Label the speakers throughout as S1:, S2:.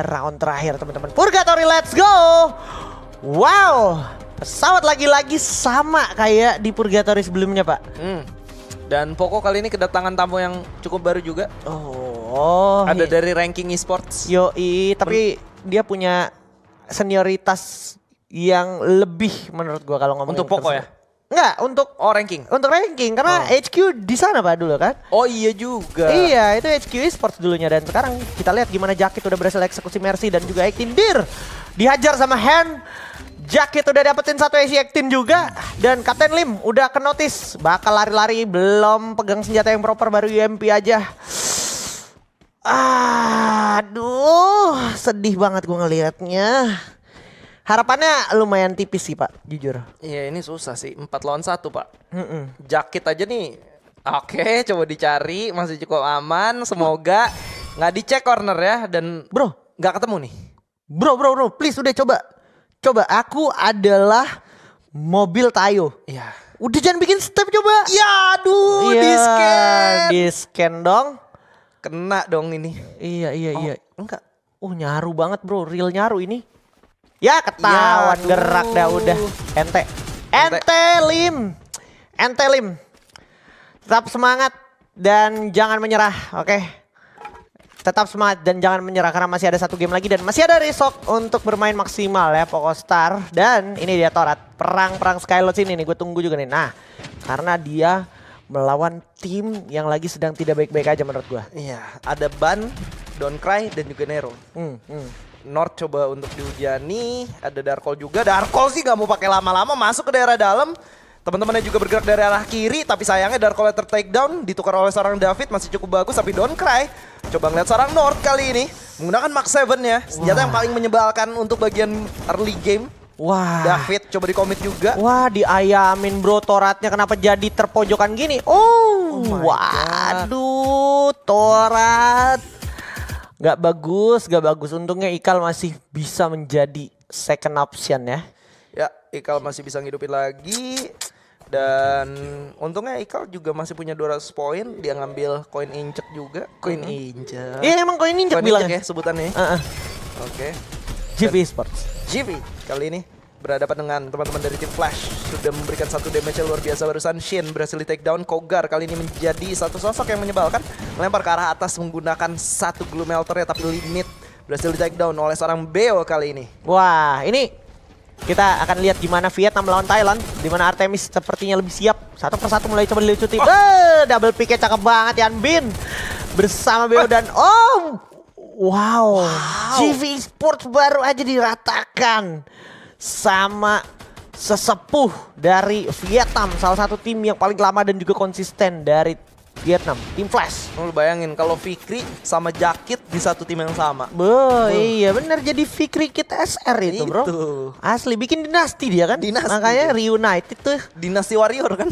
S1: Round terakhir teman-teman. Purgatory let's go. Wow. Pesawat lagi-lagi sama kayak di Purgatory sebelumnya pak. Hmm. Dan Poco kali ini kedatangan tamu yang cukup baru juga. Oh. Ada iya. dari ranking esports. Yoi. Tapi Men dia punya senioritas yang lebih menurut gua kalau ngomong untuk Poco ya. Enggak, untuk oh ranking. Untuk ranking karena oh. HQ di sana Pak dulu kan. Oh iya juga. Iya, itu HQ Esports dulunya dan sekarang kita lihat gimana Jacket udah berhasil eksekusi Mercy dan juga Ektindir Dir. Dihajar sama Hand. Jacket udah dapetin satu AC Actin juga dan Kapten Lim udah ke notice bakal lari-lari belum pegang senjata yang proper baru UMP aja. Ah, aduh, sedih banget gua ngelihatnya harapannya lumayan tipis sih pak jujur iya ini susah sih empat lawan satu pak Mm-mm. jaket aja nih oke coba dicari masih cukup aman semoga nggak dicek corner ya dan bro nggak ketemu nih bro bro bro please udah coba coba aku adalah mobil Tayo iya udah jangan bikin step coba ya aduh iya, di scan di scan dong kena dong ini iya iya oh, iya enggak Oh nyaru banget bro real nyaru ini Ya ketahuan ya, gerak dah udah. Ente. Ente, Lim. Ente Lim. Tetap semangat dan jangan menyerah, oke? Okay? Tetap semangat dan jangan menyerah karena masih ada satu game lagi dan masih ada risok untuk bermain maksimal ya star Dan ini dia Torat, perang-perang Skylots ini nih, gue tunggu juga nih. Nah, karena dia melawan tim yang lagi sedang tidak baik-baik aja menurut gue. Iya, ada Ban, Don't Cry, dan juga Nero. Hmm, hmm. North coba untuk dihujani. Ada Darkol juga. Darkol sih nggak mau pakai lama-lama masuk ke daerah dalam. Teman-temannya juga bergerak dari arah kiri, tapi sayangnya Darkol take down. Ditukar oleh seorang David, masih cukup bagus, tapi don't cry. Coba ngeliat seorang North kali ini. Menggunakan Mark 7 ya. Senjata Wah. yang paling menyebalkan untuk bagian early game. Wah. David coba di commit juga. Wah, diayamin bro toratnya kenapa jadi terpojokan gini? Oh, oh waduh, God. torat. Gak bagus, gak bagus. Untungnya Ikal masih bisa menjadi second option ya. Ya, Ikal masih bisa ngidupin lagi. Dan untungnya Ikal juga masih punya 200 poin, dia ngambil koin injek juga. Koin hmm. injek. Iya emang koin injek bilang ya sebutannya. Uh -uh. Oke. Okay. GV Sports. GV kali ini berhadapan dengan teman-teman dari tim Flash sudah memberikan satu damage yang luar biasa barusan Shin berhasil di take down Kogar kali ini menjadi satu sosok yang menyebalkan melempar ke arah atas menggunakan satu glue ya tapi limit berhasil di take down oleh seorang Beo kali ini wah ini kita akan lihat gimana Vietnam melawan Thailand di mana Artemis sepertinya lebih siap satu persatu mulai coba dilucuti oh. eh, double picknya cakep banget Yan Bin bersama Beo oh. dan Om wow, wow. GV Sports baru aja diratakan sama sesepuh dari Vietnam, salah satu tim yang paling lama dan juga konsisten dari Vietnam, tim Flash. Lu bayangin kalau Fikri sama Jakit di satu tim yang sama. Be, uh. iya bener jadi Fikri Kit SR itu, itu, Bro. Asli bikin dinasti dia kan. Dinasti. Makanya reunited tuh dinasti warrior kan.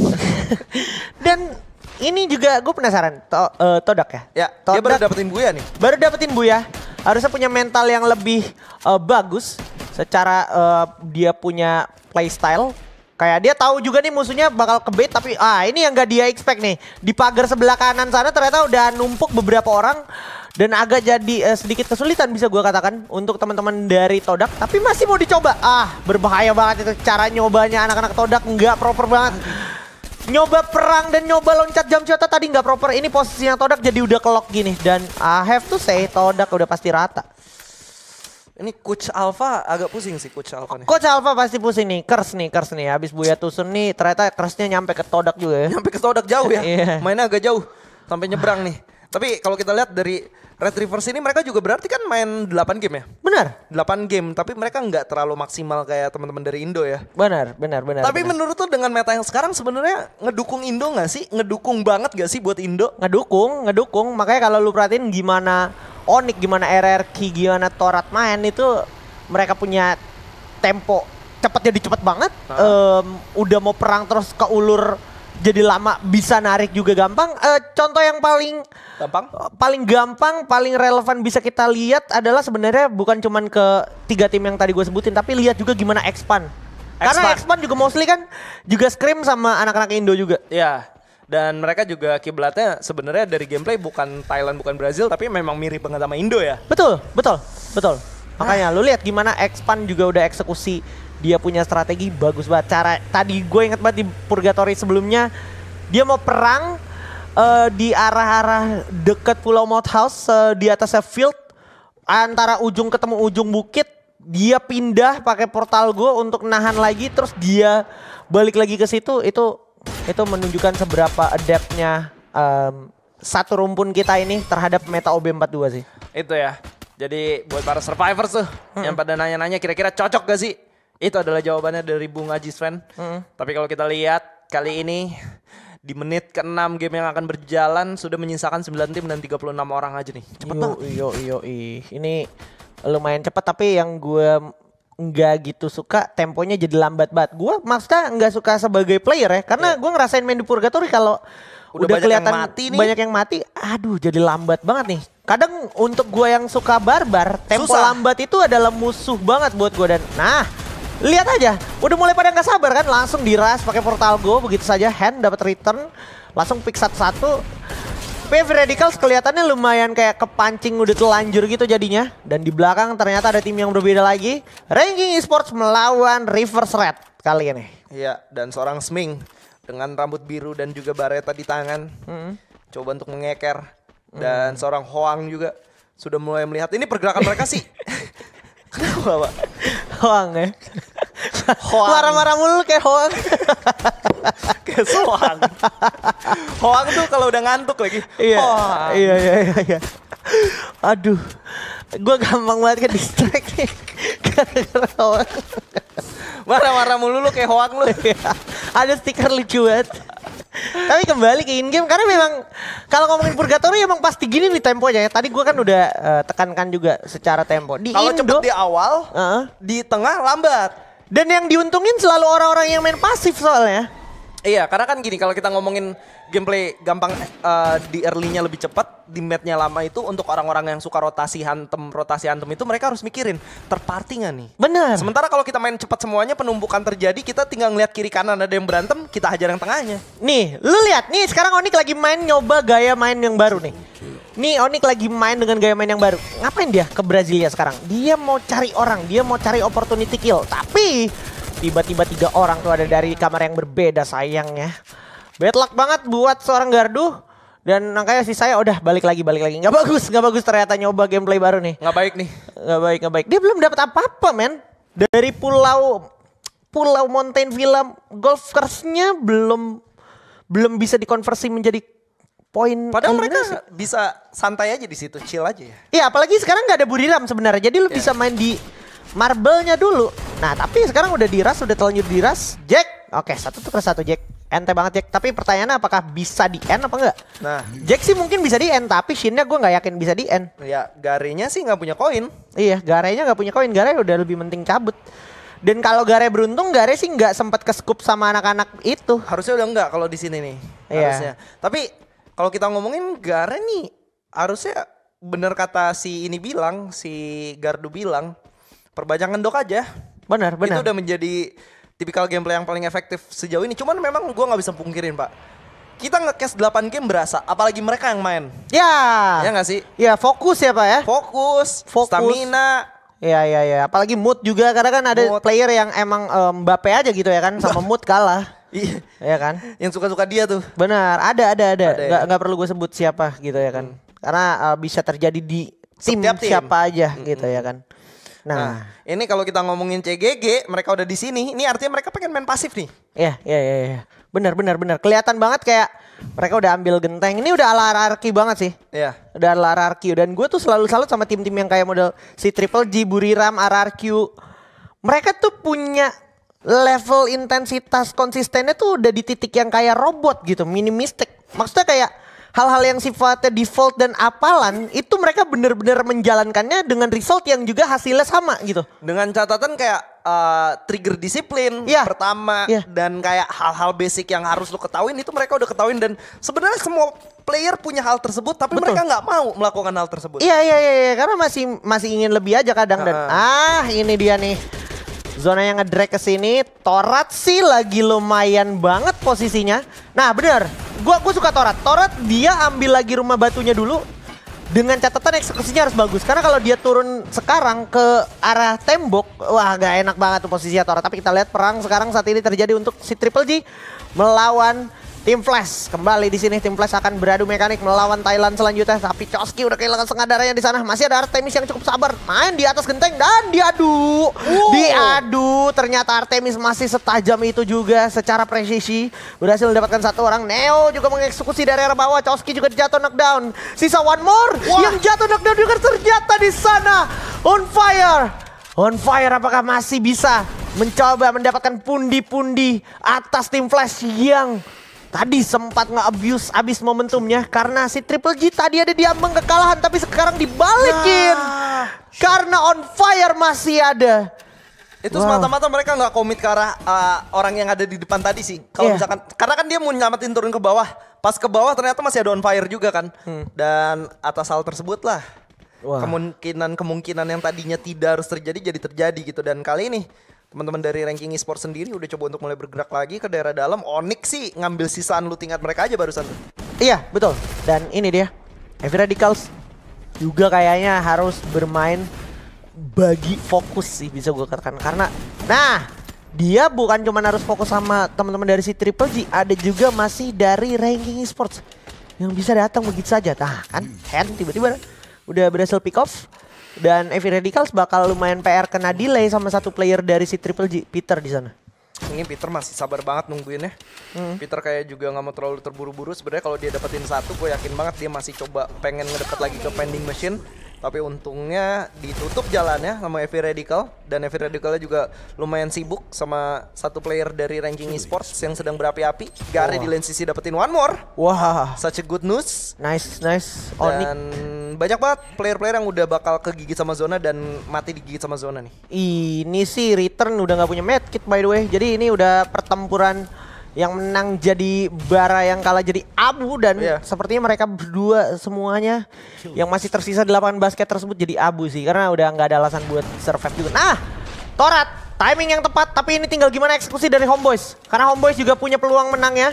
S1: Dan ini juga gue penasaran, to, uh, Todak ya? Ya, Todak, dia baru dapetin Buya nih. Baru dapetin Buya, harusnya punya mental yang lebih uh, bagus secara uh, dia punya playstyle Kayak dia tahu juga nih musuhnya bakal kebait tapi ah ini yang gak dia expect nih. Di pagar sebelah kanan sana ternyata udah numpuk beberapa orang dan agak jadi uh, sedikit kesulitan bisa gue katakan untuk teman-teman dari Todak tapi masih mau dicoba. Ah, berbahaya banget itu cara nyobanya anak-anak Todak nggak proper banget. Nyoba perang dan nyoba loncat jam cueta tadi nggak proper. Ini posisinya Todak jadi udah kelok gini dan I have to say Todak udah pasti rata. Ini coach Alpha agak pusing sih coach Alpha. nih. Coach Alpha pasti pusing nih, curse nih, curse nih. Habis Buya Tusun nih ternyata curse-nya nyampe ke Todak juga ya. Nyampe ke Todak jauh ya. Iya. Mainnya agak jauh sampai nyebrang nih. Tapi kalau kita lihat dari Red Rivers ini mereka juga berarti kan main 8 game ya? Benar. 8 game, tapi mereka nggak terlalu maksimal kayak teman-teman dari Indo ya. Benar, benar, benar. Tapi benar. menurut tuh dengan meta yang sekarang sebenarnya ngedukung Indo nggak sih? Ngedukung banget nggak sih buat Indo? Ngedukung, ngedukung. Makanya kalau lu perhatiin gimana Onik, gimana RRQ, gimana Torat main itu mereka punya tempo cepat jadi cepat banget. Nah. Um, udah mau perang terus keulur ulur jadi lama bisa narik juga gampang. Uh, contoh yang paling gampang, paling gampang, paling relevan bisa kita lihat adalah sebenarnya bukan cuman ke tiga tim yang tadi gue sebutin, tapi lihat juga gimana expand. Karena expand juga mostly kan juga scrim sama anak-anak Indo juga. Ya. Dan mereka juga kiblatnya sebenarnya dari gameplay bukan Thailand bukan Brazil tapi memang mirip banget sama Indo ya. Betul, betul, betul. Makanya ah. lu lihat gimana expand juga udah eksekusi dia punya strategi bagus banget. Cara tadi gue inget banget di Purgatory sebelumnya dia mau perang uh, di arah-arah deket Pulau House uh, eh, di atasnya field antara ujung ketemu ujung bukit dia pindah pakai portal gue untuk nahan lagi terus dia balik lagi ke situ itu itu menunjukkan seberapa adeptnya um, satu rumpun kita ini terhadap meta OB42 sih. Itu ya. Jadi buat para survivors tuh hmm. yang pada nanya-nanya kira-kira cocok gak sih itu adalah jawabannya dari Bung Aji Sven. Mm. Tapi kalau kita lihat kali ini di menit ke-6 game yang akan berjalan sudah menyisakan 9 tim dan 36 orang aja nih. Cepet yo, banget. Yo yo Ini lumayan cepat tapi yang gue nggak gitu suka temponya jadi lambat banget. Gue maksudnya nggak suka sebagai player ya karena yeah. gue ngerasain main di purgatory kalau udah, udah kelihatan mati nih. banyak yang mati, aduh jadi lambat banget nih. Kadang untuk gue yang suka barbar, tempo Susah. lambat itu adalah musuh banget buat gue dan nah Lihat aja, udah mulai pada nggak sabar kan, langsung diras pakai portal go, begitu saja hand dapat return, langsung pick satu satu. Wave Radicals kelihatannya lumayan kayak kepancing udah telanjur gitu jadinya. Dan di belakang ternyata ada tim yang berbeda lagi. Ranking Esports melawan Reverse Red kali ini. Iya, dan seorang Sming dengan rambut biru dan juga bareta di tangan. -hmm. Coba untuk mengeker. Dan mm. seorang Hoang juga sudah mulai melihat. Ini pergerakan mereka sih. Kenapa, Pak? Hoang ya? hoang. Marah-marah mulu kayak hoang. kayak soang, hoang tuh kalau udah ngantuk lagi. Iya. Iya iya iya. iya. Aduh. Gue gampang banget ke distrek nih. Gara-gara hoang. Marah-marah mulu lu kayak hoang lu. Iya. Ada stiker lucu banget. Tapi kembali ke in game karena memang kalau ngomongin purgatory emang pasti gini nih temponya ya. Tadi gua kan udah uh, tekankan juga secara tempo. Di kalau cepet di awal, uh -huh. di tengah lambat. Dan yang diuntungin selalu orang-orang yang main pasif soalnya. Iya, karena kan gini kalau kita ngomongin gameplay gampang uh, di early-nya lebih cepat, di match-nya lama itu untuk orang-orang yang suka rotasi hantem, rotasi hantem itu mereka harus mikirin terparty nggak nih. Benar. Sementara kalau kita main cepat semuanya penumpukan terjadi, kita tinggal ngeliat kiri kanan ada yang berantem, kita hajar yang tengahnya. Nih, lu lihat nih sekarang Onik lagi main nyoba gaya main yang baru nih. Nih Onik lagi main dengan gaya main yang baru. Ngapain dia ke Brasilia sekarang? Dia mau cari orang, dia mau cari opportunity kill, tapi Tiba-tiba tiga orang tuh ada dari kamar yang berbeda sayangnya. Bad luck banget buat seorang gardu. Dan angkanya si saya udah balik lagi balik lagi. Gak bagus, gak bagus ternyata nyoba gameplay baru nih. Gak baik nih. gak baik, gak baik. Dia belum dapat apa-apa, men. Dari pulau pulau mountain villa golf course-nya belum belum bisa dikonversi menjadi poin. Padahal mereka sih. bisa santai aja di situ, chill aja ya. Iya, apalagi sekarang nggak ada buriram sebenarnya. Jadi lu yeah. bisa main di marble-nya dulu. Nah, tapi sekarang udah diras, udah telanjur diras. Jack. Oke, satu tuh ke satu Jack. Ente banget Jack. Tapi pertanyaannya apakah bisa di end apa enggak? Nah, Jack sih mungkin bisa di end, tapi Shinnya gue nggak yakin bisa di end. Iya, Garenya sih nggak punya koin. Iya, Garenya nggak punya koin. Gare udah lebih penting cabut. Dan kalau Gare beruntung, Gare sih nggak sempat ke scoop sama anak-anak itu. Harusnya udah nggak kalau di sini nih. Iya. Harusnya. Tapi kalau kita ngomongin Gare nih, harusnya bener kata si ini bilang, si Gardu bilang, perbanyak ngendok aja. Benar, benar. Itu udah menjadi tipikal gameplay yang paling efektif sejauh ini. Cuman memang gue nggak bisa pungkirin pak. Kita nge-cast 8 game berasa, apalagi mereka yang main. Ya. Ya nggak sih? Ya fokus ya pak ya. Fokus, fokus. stamina, Iya iya iya, apalagi mood juga karena kan ada mood. player yang emang um, bape aja gitu ya kan sama mood kalah. Iya. ya kan? Yang suka-suka dia tuh. Benar, ada ada ada. Enggak ya? perlu gue sebut siapa gitu ya kan. Hmm. Karena uh, bisa terjadi di tim, tim siapa aja hmm. gitu hmm, ya hmm. kan. Nah, nah ini kalau kita ngomongin CGG, mereka udah di sini. Ini artinya mereka pengen main pasif nih. Iya, iya, iya. Ya. Benar, benar, benar. Kelihatan banget kayak mereka udah ambil genteng. Ini udah ala hierarki banget sih. Iya. Udah ala hierarki. Dan gue tuh selalu salut sama tim-tim yang kayak model si Triple G, Buriram, RRQ. Mereka tuh punya level intensitas konsistennya tuh udah di titik yang kayak robot gitu, Minimistik. Maksudnya kayak hal-hal yang sifatnya default dan apalan itu mereka benar-benar menjalankannya dengan result yang juga hasilnya sama gitu. Dengan catatan kayak uh, trigger disiplin yeah. pertama yeah. dan kayak hal-hal basic yang harus lo ketahuin itu mereka udah ketahuin dan sebenarnya semua player punya hal tersebut tapi Betul. mereka nggak mau melakukan hal tersebut. Iya iya iya, iya karena masih masih ingin lebih aja kadang uh. dan ah ini dia nih zona yang ngedrag ke sini. Torat sih lagi lumayan banget posisinya. Nah, bener. Gue gua suka Torat. Torat dia ambil lagi rumah batunya dulu. Dengan catatan eksekusinya harus bagus. Karena kalau dia turun sekarang ke arah tembok. Wah gak enak banget tuh posisinya Torat. Tapi kita lihat perang sekarang saat ini terjadi untuk si Triple G. Melawan Tim Flash kembali di sini tim Flash akan beradu mekanik melawan Thailand selanjutnya tapi Choski udah kehilangan setengah darahnya di sana masih ada Artemis yang cukup sabar main di atas genteng dan diadu Oh. diadu ternyata Artemis masih setajam itu juga secara presisi berhasil mendapatkan satu orang Neo juga mengeksekusi dari arah bawah Choski juga jatuh knockdown sisa one more Wah. yang jatuh knockdown juga ternyata di sana on fire on fire apakah masih bisa mencoba mendapatkan pundi-pundi atas tim Flash yang Tadi sempat nge-abuse abis momentumnya karena si Triple G tadi ada di ambang kekalahan tapi sekarang dibalikin. Nah. Karena on fire masih ada. Itu wow. semata-mata mereka nggak komit ke arah uh, orang yang ada di depan tadi sih. Kalau yeah. misalkan karena kan dia mau nyamatin turun ke bawah. Pas ke bawah ternyata masih ada on fire juga kan. Hmm. Dan atas hal tersebut lah kemungkinan kemungkinan yang tadinya tidak harus terjadi jadi terjadi gitu dan kali ini teman-teman dari ranking e-sport sendiri udah coba untuk mulai bergerak lagi ke daerah dalam. Onyx sih ngambil sisaan lu tingkat mereka aja barusan Iya, betul. Dan ini dia. Heavy Radicals juga kayaknya harus bermain bagi fokus sih bisa gue katakan karena nah dia bukan cuma harus fokus sama teman-teman dari si Triple G, ada juga masih dari ranking esports yang bisa datang begitu saja. Nah, kan Hand tiba-tiba udah berhasil pick off dan Evi Radicals bakal lumayan PR kena delay sama satu player dari si Triple G, Peter di sana. Ini Peter masih sabar banget nungguin ya. Hmm. Peter kayak juga nggak mau terlalu terburu-buru. Sebenarnya kalau dia dapetin satu, gue yakin banget dia masih coba pengen ngedeket lagi ke pending machine. Tapi untungnya ditutup jalannya sama Evi Radical dan Evi Radicalnya juga lumayan sibuk sama satu player dari ranking esports yang sedang berapi-api. Gare oh. di lane sisi dapetin one more. Wah, wow. such a good news. Nice, nice. Dan banyak banget player-player yang udah bakal kegigit sama zona dan mati digigit sama zona nih. Ini sih return udah nggak punya medkit by the way. Jadi ini udah pertempuran yang menang jadi bara yang kalah jadi abu dan yeah. sepertinya mereka berdua semuanya yang masih tersisa di lapangan basket tersebut jadi abu sih karena udah nggak ada alasan buat survive juga. Nah, Torat timing yang tepat tapi ini tinggal gimana eksekusi dari Homeboys karena Homeboys juga punya peluang menang ya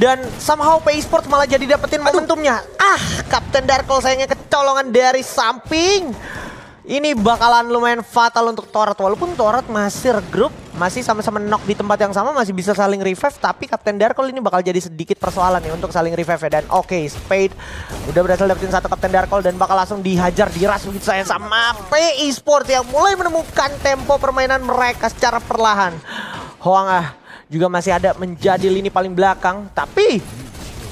S1: dan somehow Pay e Sports malah jadi dapetin momentumnya. Ah, Kapten Darko sayangnya kecolongan dari samping. Ini bakalan lumayan fatal untuk Torat walaupun Torat masih regroup, masih sama-sama knock di tempat yang sama, masih bisa saling revive tapi Kapten Darko ini bakal jadi sedikit persoalan nih ya untuk saling revive ya dan oke okay, Spade udah berhasil dapetin satu Kapten Darko dan bakal langsung dihajar diras begitu saya sama PE Sport yang mulai menemukan tempo permainan mereka secara perlahan. Hoang ah juga masih ada menjadi lini paling belakang. Tapi,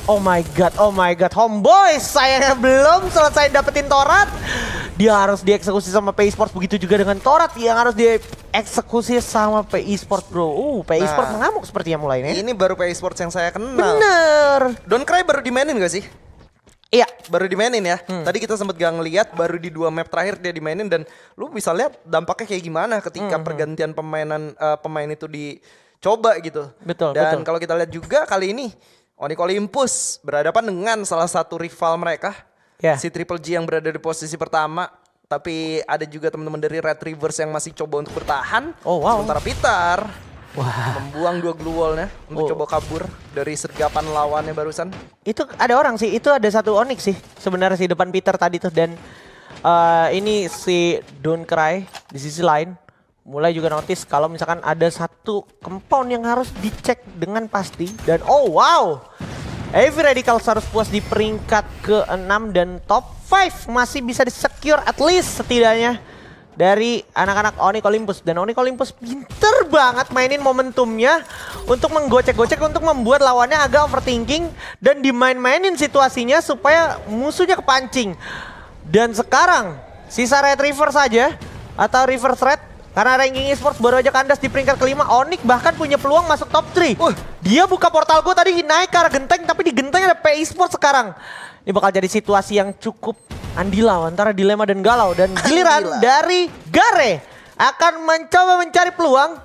S1: oh my god, oh my god, homeboy, saya belum selesai dapetin Torat. Dia harus dieksekusi sama pe Sports, begitu juga dengan Torat yang harus dieksekusi sama pe Sports bro. Uh, pe nah, Sports mengamuk sepertinya mulai Ini ini baru pe Sports yang saya kenal. Bener. Don't Cry baru dimainin gak sih? Iya, baru dimainin ya. Hmm. Tadi kita sempat gak ngeliat baru di dua map terakhir dia dimainin dan lu bisa lihat dampaknya kayak gimana ketika hmm, hmm, hmm. pergantian pemainan uh, pemain itu di coba gitu. Betul. Dan kalau kita lihat juga kali ini Onyx Olympus berhadapan dengan salah satu rival mereka. Yeah. Si Triple G yang berada di posisi pertama. Tapi ada juga teman-teman dari Red Rivers yang masih coba untuk bertahan. Oh wow. Sementara Peter Wah. Membuang dua glue untuk oh. coba kabur dari sergapan lawannya barusan. Itu ada orang sih, itu ada satu Onyx sih sebenarnya sih depan Peter tadi tuh dan uh, ini si Don't Cry di sisi lain mulai juga notice kalau misalkan ada satu compound yang harus dicek dengan pasti dan oh wow Heavy radical harus puas di peringkat ke-6 dan top 5 masih bisa di-secure at least setidaknya dari anak-anak Onyx Olympus dan Onyx Olympus pinter banget mainin momentumnya untuk menggocek-gocek untuk membuat lawannya agak overthinking dan dimain-mainin situasinya supaya musuhnya kepancing dan sekarang sisa Red River saja atau River Threat karena ranking esports baru aja kandas di peringkat kelima, Onik bahkan punya peluang masuk top 3. Uh, dia buka portal gue tadi naik ke arah genteng, tapi di genteng ada PE Esports sekarang. Ini bakal jadi situasi yang cukup andila antara dilema dan galau. Dan giliran andila. dari Gare akan mencoba mencari peluang.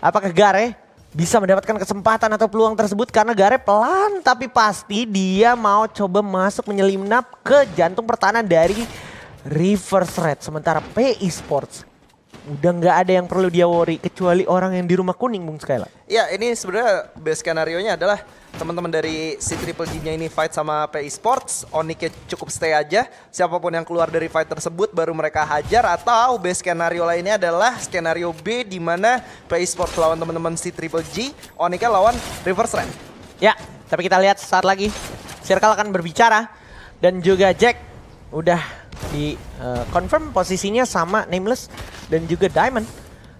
S1: Apakah Gare bisa mendapatkan kesempatan atau peluang tersebut? Karena Gare pelan tapi pasti dia mau coba masuk menyelinap ke jantung pertahanan dari Reverse Red. Sementara PE Sports udah nggak ada yang perlu dia worry kecuali orang yang di rumah kuning Bung Skyla. Ya ini sebenarnya base skenario nya adalah teman-teman dari si Triple G-nya ini fight sama PI e Sports, Oniknya cukup stay aja. Siapapun yang keluar dari fight tersebut baru mereka hajar atau base skenario lainnya adalah skenario B di mana PI e Sports lawan teman-teman si Triple G, Oniknya lawan Reverse Rank. Ya, tapi kita lihat saat lagi Circle akan berbicara dan juga Jack udah di uh, confirm posisinya sama Nameless dan juga Diamond.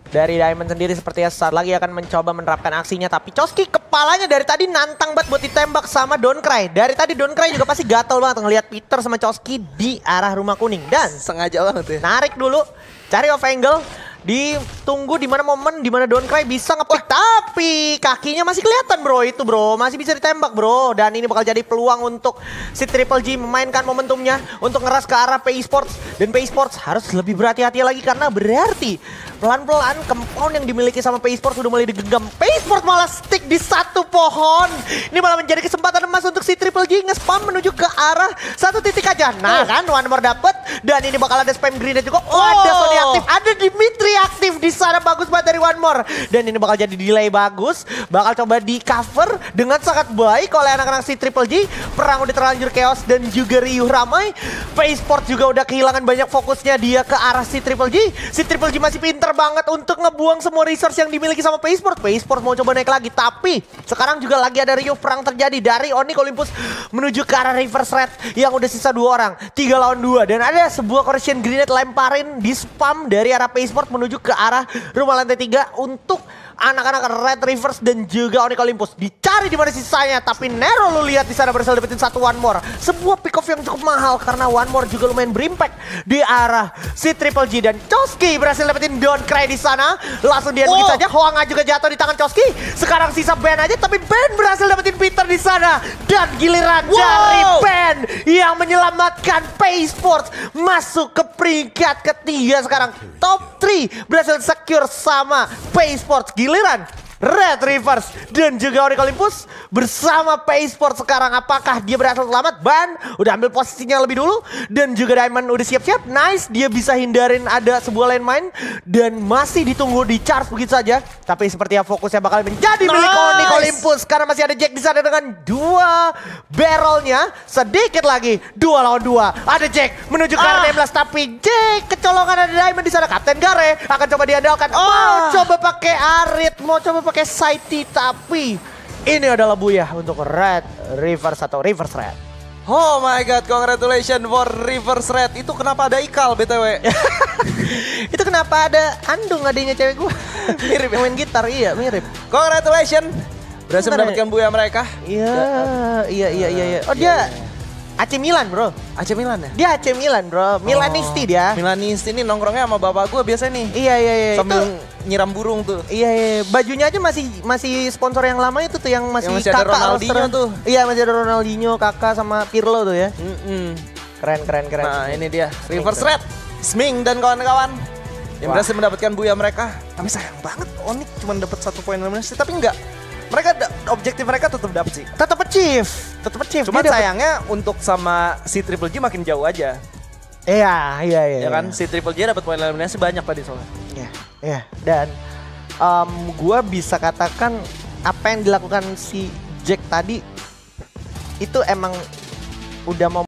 S1: Dari Diamond sendiri sepertinya saat lagi akan mencoba menerapkan aksinya. Tapi Choski kepalanya dari tadi nantang banget buat ditembak sama Cry. Dari tadi Cry juga pasti gatel banget ngelihat Peter sama Choski di arah rumah kuning. Dan sengaja banget ya. Narik dulu, cari off angle. Ditunggu di mana momen di mana Donkrai bisa ngepick tapi kakinya masih kelihatan bro itu bro, masih bisa ditembak bro dan ini bakal jadi peluang untuk si Triple G memainkan momentumnya untuk ngeras ke arah PE Sports dan PE Sports harus lebih berhati-hati lagi karena berarti Pelan-pelan kempon yang dimiliki sama Paysport e sudah mulai digenggam. Paysport e malah stick di satu pohon. Ini malah menjadi kesempatan emas untuk si Triple G nge-spam menuju ke arah satu titik aja. Nah oh. kan, one more dapet. Dan ini bakal ada spam green juga. Oh, ada oh. Sony aktif, ada Dimitri aktif di sana. Bagus banget dari one more. Dan ini bakal jadi delay bagus. Bakal coba di cover dengan sangat baik oleh anak-anak si Triple G. Perang udah terlanjur chaos dan juga riuh ramai. Paysport e juga udah kehilangan banyak fokusnya dia ke arah si Triple G. Si Triple G masih pintar pinter banget untuk ngebuang semua resource yang dimiliki sama Paysport. Paysport mau coba naik lagi, tapi sekarang juga lagi ada Rio perang terjadi dari Oni Olympus menuju ke arah Reverse Red yang udah sisa dua orang. Tiga lawan dua dan ada sebuah correction grenade lemparin di spam dari arah Paysport menuju ke arah rumah lantai tiga untuk anak-anak Red Rivers dan juga Onyx Olympus. Dicari di mana sisanya, tapi Nero lu lihat di sana berhasil dapetin satu one more. Sebuah pick off yang cukup mahal karena one more juga lumayan berimpact di arah si Triple G dan Choski berhasil dapetin Don Cry di sana. Langsung dia oh. saja, Hoang juga jatuh di tangan Choski. Sekarang sisa Ben aja, tapi Ben berhasil dapetin Peter di sana. Dan giliran wow. dari Ben yang menyelamatkan Pay Sports masuk ke peringkat ketiga sekarang. Top 3 berhasil secure sama Pay Sports giliran Red Rivers dan juga Ori Olympus bersama Paysport e sekarang apakah dia berhasil selamat? Ban udah ambil posisinya lebih dulu dan juga Diamond udah siap-siap. Nice, dia bisa hindarin ada sebuah main dan masih ditunggu di charge begitu saja. Tapi sepertinya fokusnya bakal menjadi nice. milik Ori Olympus karena masih ada Jack di sana dengan dua barrelnya. Sedikit lagi dua lawan dua. Ada Jack menuju ke ah. tapi Jack kecolongan ada Diamond di sana. Kapten Gare akan coba diandalkan. Oh, ah. coba pakai Arit, mau coba pakai pakai Saiti tapi ini adalah buyah untuk Red Reverse atau Reverse Red. Oh my god, congratulations for Reverse Red. Itu kenapa ada Ikal BTW? itu kenapa ada Andung adanya cewek gua? mirip ya? Main gitar, iya mirip. Congratulations. Berhasil Bentar ya. mendapatkan buaya mereka. Iya, ya, ah. iya, iya, iya, iya. Oh ya, dia AC Milan bro. AC Milan ya? Dia AC Milan bro, Milanisti oh, dia. Milanisti ini nongkrongnya sama bapak gue biasa nih. Iya iya iya. Sambil itu, nyiram burung tuh. Iya iya, bajunya aja masih masih sponsor yang lama itu tuh yang masih, yang masih kakak ada Ronaldinho tuh. Iya masih ada Ronaldinho, kakak sama Pirlo tuh ya. Mm -mm. Keren keren keren. Nah ini dia Reverse Red, Sming dan kawan-kawan. Yang berhasil mendapatkan buaya mereka. Tapi sayang banget Onik cuma dapat satu poin sih, tapi enggak mereka objektif mereka tetap dapat sih. Tetap achieve. Tetap achieve. Cuma sayangnya untuk sama si Triple G makin jauh aja. Iya, iya, iya. Ya kan, iya. si Triple G dapat poin eliminasi banyak tadi soalnya. Iya, iya. Dan um, gua bisa katakan apa yang dilakukan si Jack tadi itu emang udah mau